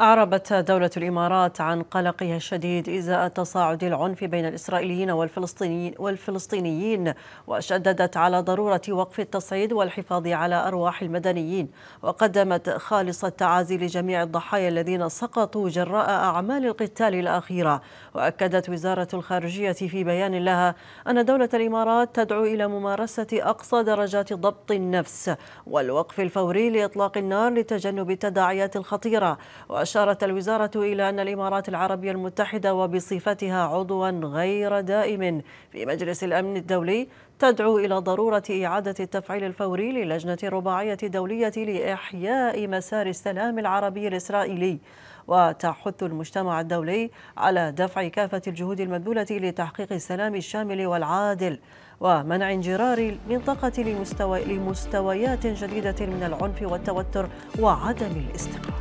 أعربت دولة الإمارات عن قلقها الشديد إزاء تصاعد العنف بين الإسرائيليين والفلسطينيين, والفلسطينيين وشددت على ضرورة وقف التصعيد والحفاظ على أرواح المدنيين وقدمت خالص التعازي لجميع الضحايا الذين سقطوا جراء أعمال القتال الأخيرة وأكدت وزارة الخارجية في بيان لها أن دولة الإمارات تدعو إلى ممارسة أقصى درجات ضبط النفس والوقف الفوري لإطلاق النار لتجنب التداعيات الخطيرة وأشارت الوزارة إلى أن الإمارات العربية المتحدة وبصفتها عضوا غير دائم في مجلس الأمن الدولي تدعو إلى ضرورة إعادة التفعيل الفوري للجنة الرباعية الدولية لإحياء مسار السلام العربي الإسرائيلي وتحث المجتمع الدولي على دفع كافة الجهود المبذولة لتحقيق السلام الشامل والعادل ومنع انجرار المنطقة لمستوى لمستويات جديدة من العنف والتوتر وعدم الاستقرار